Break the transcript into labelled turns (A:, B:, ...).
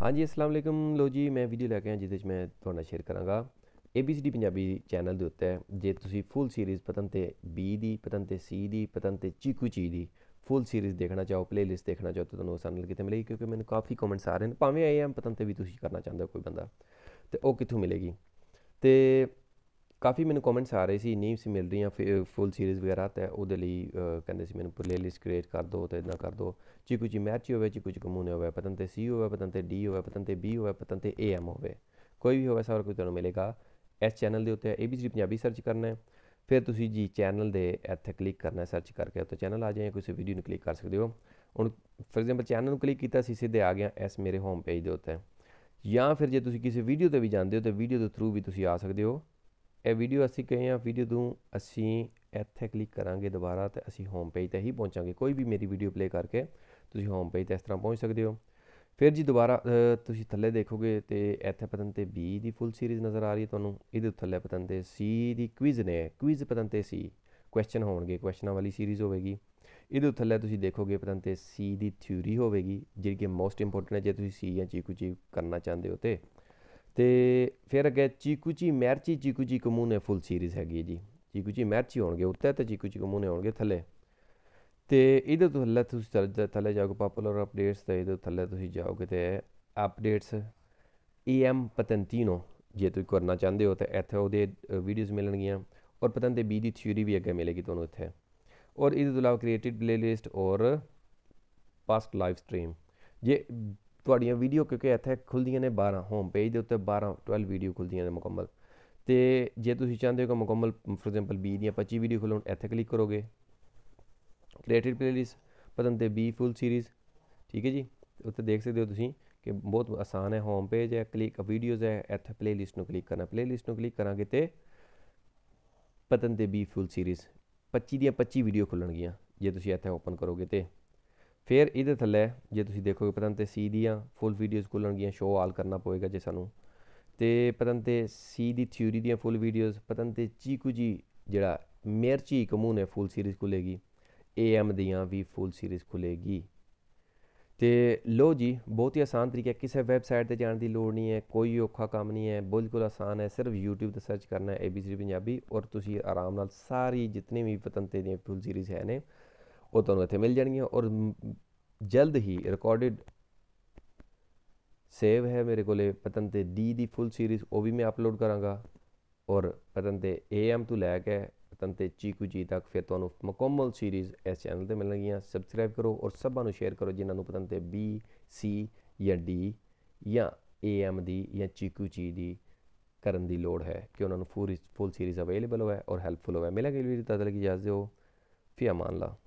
A: ਹਾਂਜੀ ਅਸਲਾਮ ਅਲੈਕਮ ਲੋ ਜੀ ਮੈਂ ਵੀਡੀਓ ਲੈ ਕੇ ਆਇਆ ਜਿਹਦੇ ਵਿੱਚ ਮੈਂ ਤੁਹਾਡਾ ਸ਼ੇਅਰ ਕਰਾਂਗਾ ABCD ਪੰਜਾਬੀ ਚੈਨਲ ਦੇ ਉੱਤੇ ਜੇ ਤੁਸੀਂ ਫੁੱਲ ਸੀਰੀਜ਼ ਪਤਨ ਤੇ B ਦੀ ਪਤਨ ਤੇ C ਦੀ ਪਤਨ ਤੇ ਚੀਕੂ ਚੀ ਦੀ ਫੁੱਲ ਸੀਰੀਜ਼ ਦੇਖਣਾ ਚਾਹੋ ਪਲੇਲਿਸਟ ਦੇਖਣਾ ਚਾਹੋ ਤਾਂ ਤੁਹਾਨੂੰ ਉਸ ਚੈਨਲ ਕਿਤੇ ਮਿਲੇਗੀ ਕਿਉਂਕਿ ਮੈਨੂੰ ਕਾਫੀ ਕਮੈਂਟਸ ਆ ਰਹੇ ਨੇ ਭਾਵੇਂ ਆਏ ਆ ਪਤਨ ਤੇ ਵੀ ਤੁਸੀਂ ਕਰਨਾ ਚਾਹੁੰਦੇ ਕੋਈ ਬੰਦਾ ਤੇ ਉਹ ਕਿੱਥੋਂ ਮਿਲੇਗੀ ਤੇ ਕਾਫੀ ਮੈਨੂੰ ਕਮੈਂਟਸ ਆ ਰਹੇ ਸੀ ਨਹੀਂ ਸੀ ਮਿਲ ਰਹੀਆਂ ਫੁੱਲ ਸੀਰੀਜ਼ ਵਗੈਰਾ ਤੇ ਉਹਦੇ ਲਈ ਕਹਿੰਦੇ ਸੀ ਮੈਨੂੰ ਪਲੇਲਿਸਟ ਕ੍ਰੀਏਟ ਕਰ ਦਿਓ ਤੇ ਇਦਾਂ ਕਰ ਦਿਓ ਜੀ ਜੀ ਮੈਚ ਹੋਵੇ ਜੀ ਜੀ ਕਮੂਨੇ ਹੋਵੇ ਪਤਨ ਤੇ ਸੀ ਹੋਵੇ ਪਤਨ ਤੇ ਡੀ ਹੋਵੇ ਪਤਨ ਤੇ ਬੀ ਹੋਵੇ ਪਤਨ ਤੇ ਏ ਐਮ ਹੋਵੇ ਕੋਈ ਵੀ ਹੋਵੇ ਸਾਰ ਕੁਝ ਤੁਹਾਨੂੰ ਮਿਲੇਗਾ ਇਸ ਚੈਨਲ ਦੇ ਉੱਤੇ ABC ਪੰਜਾਬੀ ਸਰਚ ਕਰਨਾ ਹੈ ਫਿਰ ਤੁਸੀਂ ਜੀ ਚੈਨਲ ਦੇ ਇੱਥੇ ਕਲਿੱਕ ਕਰਨਾ ਸਰਚ ਕਰਕੇ ਉੱਤੇ ਚੈਨਲ ਆ ਜਾਏ ਕਿਸੇ ਵੀਡੀਓ ਨੂੰ ਕਲਿੱਕ ਕਰ ਸਕਦੇ ਹੋ ਹੁਣ ਫੋਰ ਐਗਜ਼ਾਮਪਲ ਚੈਨਲ ਨੂੰ ਕਲਿੱਕ ਕੀਤਾ ਸੀ ਸਿੱਧੇ ਆ ਗਿਆ ਇਸ ਮੇਰੇ ਹੋਮ ਪੇਜ ਦੇ ਉੱਤੇ ਜਾਂ ਫਿਰ ਜੇ ਤੁਸੀਂ ਕਿਸੇ ਵੀਡੀਓ ਤੇ ਵੀ ਜਾਂਦੇ ਹੋ ਤੇ ਵੀਡੀਓ ਦੇ ਥਰੂ ਵੀ ਤੁਸੀਂ ਆ ਸਕਦੇ ਹੋ ਇਹ ਵੀਡੀਓ ਅਸੀਂ ਕਹੇ ਆ ਵੀਡੀਓ ਤੋਂ ਅਸੀਂ ਇੱਥੇ ਕਲਿੱਕ ਕਰਾਂਗੇ ਦੁਬਾਰਾ ਤੇ ਅਸੀਂ ਹੋਮ ਪੇਜ ਤੇ ਹੀ ਪਹੁੰਚਾਂਗੇ ਕੋਈ ਵੀ ਮੇਰੀ ਵੀਡੀਓ ਪਲੇ ਕਰਕੇ ਤੁਸੀਂ ਹੋਮ ਪੇਜ ਤੇ ਇਸ ਤਰ੍ਹਾਂ ਪਹੁੰਚ ਸਕਦੇ ਹੋ ਫਿਰ ਜੀ ਦੁਬਾਰਾ ਤੁਸੀਂ ਥੱਲੇ ਦੇਖੋਗੇ ਤੇ ਇੱਥੇ ਪਤਨ ਤੇ B ਦੀ ਫੁੱਲ ਸੀਰੀਜ਼ ਨਜ਼ਰ ਆ ਰਹੀ ਹੈ ਤੁਹਾਨੂੰ ਇਹਦੇ ਥੱਲੇ ਪਤਨ ਤੇ C ਦੀ ਕੁਇਜ਼ ਨੇ ਕੁਇਜ਼ ਪਤਨ ਤੇ C ਕੁਐਸਚਨ ਹੋਣਗੇ ਕੁਐਸਚਨਾਂ ਵਾਲੀ ਸੀਰੀਜ਼ ਹੋਵੇਗੀ ਇਹਦੇ ਥੱਲੇ ਤੁਸੀਂ ਦੇਖੋਗੇ ਪਤਨ ਤੇ C ਦੀ ਥਿਊਰੀ ਹੋਵੇਗੀ ਜਿਹੜੀ ਕਿ ਮੋਸਟ ਇੰਪੋਰਟੈਂਟ ਹੈ ਜੇ ਤੁਸੀਂ C ਜਾਂ G ਕੁਝ ਕਰਨਾ ਚਾਹੁੰਦੇ ਹੋ ਤੇ ਤੇ ਫਿਰ ਅੱਗੇ ਚੀਕੂਚੀ ਮਿਰਚੀ ਚੀਕੂਚੀ ਕਮੂਨੇ ਫੁੱਲ ਸੀਰੀਜ਼ ਹੈਗੀ ਜੀ ਚੀਕੂਚੀ ਮਿਰਚੀ ਹੋਣਗੇ ਉੱਤੇ ਤੇ ਚੀਕੂਚੀ ਕਮੂਨੇ ਹੋਣਗੇ ਥੱਲੇ ਤੇ ਇਹਦੇ ਤੋਂ ਥੱਲੇ ਤੁਸੀਂ ਚੱਲ ਥੱਲੇ ਜਾਓਗੇ ਪਪੂਲਰ ਅਪਡੇਟਸ ਤੇ ਇਹਦੇ ਥੱਲੇ ਤੁਸੀਂ ਜਾਓਗੇ ਤੇ ਅਪਡੇਟਸ ਏਐਮ ਪਤੰਤੀਨੋ ਜੇ ਤੁਸੀਂ ਕਰਨਾ ਚਾਹੁੰਦੇ ਹੋ ਤੇ ਇੱਥੇ ਉਹਦੇ ਵੀਡੀਓਜ਼ ਮਿਲਣਗੀਆਂ ਔਰ ਪਤਨ ਦੇ ਬੀ ਦੀ ਥਿਊਰੀ ਵੀ ਅੱਗੇ ਮਿਲੇਗੀ ਤੁਹਾਨੂੰ ਇੱਥੇ ਔਰ ਇਹਦੇ ਤੋਂ ਇਲਾਵਾ ਕ੍ਰੀਏਟਿਡ ਪਲੇਲਿਸਟ ਔਰ ਪਾਸਟ ਲਾਈਵ ਸਟ੍ਰੀਮ ਜੇ ਤੁਹਾਡੀਆਂ ਵੀਡੀਓ ਕਿਉਂਕਿ ਇੱਥੇ ਖੁੱਲਦੀਆਂ ਨੇ 12 ਹੋਮ ਪੇਜ ਦੇ ਉੱਤੇ 12 12 ਵੀਡੀਓ ਖੁੱਲਦੀਆਂ ਨੇ ਮੁਕੰਮਲ ਤੇ ਜੇ ਤੁਸੀਂ ਚਾਹੁੰਦੇ ਹੋ ਕਿ ਮੁਕੰਮਲ ਫੋਰ ਐਗਜ਼ਾਮਪਲ 20 ਦੀਆਂ 25 ਵੀਡੀਓ ਖੁੱਲਣ ਇੱਥੇ ਕਲਿੱਕ ਕਰੋਗੇ ਕ੍ਰੀਏਟਿਡ ਪਲੇਲਿਸਟ ਪਤਨ ਤੇ ਬੀ ਫੁੱਲ ਸੀਰੀਜ਼ ਠੀਕ ਹੈ ਜੀ ਉੱਤੇ ਦੇਖ ਸਕਦੇ ਹੋ ਤੁਸੀਂ ਕਿ ਬਹੁਤ ਆਸਾਨ ਹੈ ਹੋਮ ਪੇਜ ਹੈ ਕਲਿੱਕ ਵੀਡੀਓਜ਼ ਹੈ ਇੱਥੇ ਪਲੇਲਿਸਟ ਨੂੰ ਕਲਿੱਕ ਕਰਨਾ ਪਲੇਲਿਸਟ ਨੂੰ ਕਲਿੱਕ ਕਰਾਂਗੇ ਤੇ ਪਤਨ ਤੇ ਬੀ ਫੁੱਲ ਸੀਰੀਜ਼ 25 ਦੀਆਂ 25 ਵੀਡੀਓ ਖੁੱਲਣਗੀਆਂ ਜੇ ਤੁਸੀਂ ਇੱਥੇ ਓਪਨ ਕਰੋਗੇ ਤੇ ਫਿਰ ਇਹਦੇ ਥੱਲੇ ਜੇ ਤੁਸੀਂ ਦੇਖੋਗੇ ਪਤਨ ਤੇ ਸੀ ਦੀਆਂ ਫੁੱਲ ਵੀਡੀਓਜ਼ ਖੁੱਲਣਗੀਆਂ ਸ਼ੋ ਆਲ ਕਰਨਾ ਪਵੇਗਾ ਜੇ ਸਾਨੂੰ ਤੇ ਪਤਨ ਤੇ ਸੀ ਦੀ ਥਿਊਰੀ ਦੀਆਂ ਫੁੱਲ ਵੀਡੀਓਜ਼ ਪਤਨ ਤੇ ਚੀਕੂ ਜੀ ਜਿਹੜਾ ਮਿਰਚੀ ਕਮੂਨ ਹੈ ਫੁੱਲ ਸੀਰੀਜ਼ ਖੁੱਲੇਗੀ ਏਐਮ ਦੀਆਂ ਵੀ ਫੁੱਲ ਸੀਰੀਜ਼ ਖੁੱਲੇਗੀ ਤੇ ਲੋ ਜੀ ਬਹੁਤ ਹੀ ਆਸਾਨ ਤਰੀਕਾ ਕਿਸੇ ਵੈਬਸਾਈਟ ਤੇ ਜਾਣ ਦੀ ਲੋੜ ਨਹੀਂ ਹੈ ਕੋਈ ਔਖਾ ਕੰਮ ਨਹੀਂ ਹੈ ਬਿਲਕੁਲ ਆਸਾਨ ਹੈ ਸਿਰਫ YouTube ਤੇ ਸਰਚ ਕਰਨਾ ਹੈ ABC ਪੰਜਾਬੀ ਔਰ ਤੁਸੀਂ ਆਰਾਮ ਨਾਲ ਸਾਰੀ ਜਿੰਨੇ ਵੀ ਪਤੰਤੇ ਦੀਆਂ ਫੁੱਲ ਸੀਰੀਜ਼ ਹੈ ਨੇ ਉਹ ਤੁਹਾਨੂੰ ਇੱਥੇ ਮਿਲ ਜਾਣਗੀਆਂ ਔਰ ਜਲਦ ਹੀ ਰਿਕਾਰਡਡ ਸੇਵ ਹੈ ਮੇਰੇ ਕੋਲੇ ਪਤਨ ਤੇ ਡੀ ਦੀ ਫੁੱਲ ਸੀਰੀਜ਼ ਉਹ ਵੀ ਮੈਂ ਅਪਲੋਡ ਕਰਾਂਗਾ ਔਰ ਪਤਨ ਤੇ ਏਐਮ ਤੋਂ ਲੈ ਕੇ ਪਤਨ ਤੇ ਚੀਕੂ ਜੀ ਤੱਕ ਫਿਰ ਤੁਹਾਨੂੰ ਮੁਕੰਮਲ ਸੀਰੀਜ਼ ਇਸ ਚੈਨਲ ਤੇ ਮਿਲਣਗੀਆਂ ਸਬਸਕ੍ਰਾਈਬ ਕਰੋ ਔਰ ਸਭਾਂ ਨੂੰ ਸ਼ੇਅਰ ਕਰੋ ਜਿਨ੍ਹਾਂ ਨੂੰ ਪਤਨ ਤੇ ਬੀ ਸੀ ਜਾਂ ਡੀ ਜਾਂ ਏਐਮ ਦੀ ਜਾਂ ਚੀਕੂ ਜੀ ਦੀ ਕਰਨ ਦੀ ਲੋੜ ਹੈ ਕਿ ਉਹਨਾਂ ਨੂੰ ਫੁੱਲ ਸੀਰੀਜ਼ ਅਵੇਲੇਬਲ ਹੋਵੇ ਔਰ ਹੈਲਪਫੁਲ ਹੋਵੇ ਮਿਲਾਂਗੇ ਵੀ ਤਦ ਤੱਕ ਇਜਾਜ਼ਤ ਦਿਓ ਫੀ ਅਮਾਨ ਲਾ